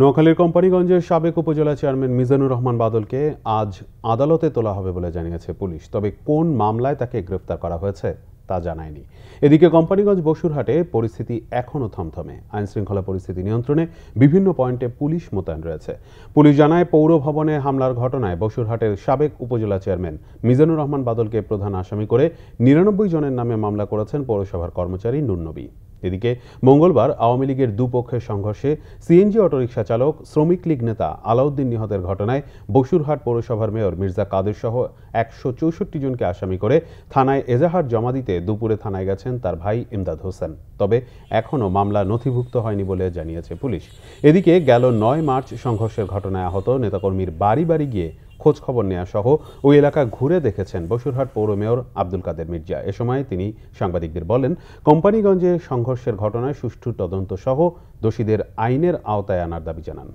নোয়াখালীর কোম্পানিগঞ্জের সাবেক উপজেলা চেয়ারম্যান মিজানুর রহমান বাদলকে আজ আদালতে তোলা হবে বলে জানিয়েছে পুলিশ তবে কোন মামলায় তাকে গ্রেফতার করা হয়েছে তা জানায়নি এদিকে কোম্পানিগঞ্জ বসুরহাটে পরিস্থিতি এখনও থমথমে আইন শৃঙ্খলা পরিস্থিতি নিয়ন্ত্রণে বিভিন্ন পয়েন্টে পুলিশ মোতায়েন রয়েছে পুলিশ জানায় পৌর ভবনে হামলার ঘটনায় বসুরহাটের সাবেক উপজেলা চেয়ারম্যান মিজানুর রহমান বাদলকে প্রধান আসামি করে নিরানব্বই জনের নামে মামলা করেছেন পৌরসভার কর্মচারী নুনবী এদিকে মঙ্গলবার আওয়ামী লীগের দুপক্ষের সংঘর্ষে সিএনজি অটোরিকশা চালক শ্রমিক লীগ নেতা আলাউদ্দিন নিহতের ঘটনায় বসুরহাট পৌরসভার মেয়র মির্জা কাদের সহ একশো চৌষট্টি জনকে আসামি করে থানায় এজাহার জমা দিতে দুপুরে থানায় গেছেন তার ভাই ইমদাদ হোসেন তবে এখনও মামলা নথিভুক্ত হয়নি বলে জানিয়েছে পুলিশ এদিকে গেল নয় মার্চ সংঘর্ষের ঘটনায় আহত নেতাকর্মীর বাড়ি বাড়ি গিয়ে খোঁজখবর নেওয়া সহ ওই এলাকা ঘুরে দেখেছেন বসুরহাট পৌর মেয়র আব্দুল কাদের মির্জা এ সময় তিনি সাংবাদিকদের বলেন কোম্পানিগঞ্জে সংঘর্ষের ঘটনায় সুষ্ঠু তদন্ত সহ দোষীদের আইনের আওতায় আনার দাবি জানান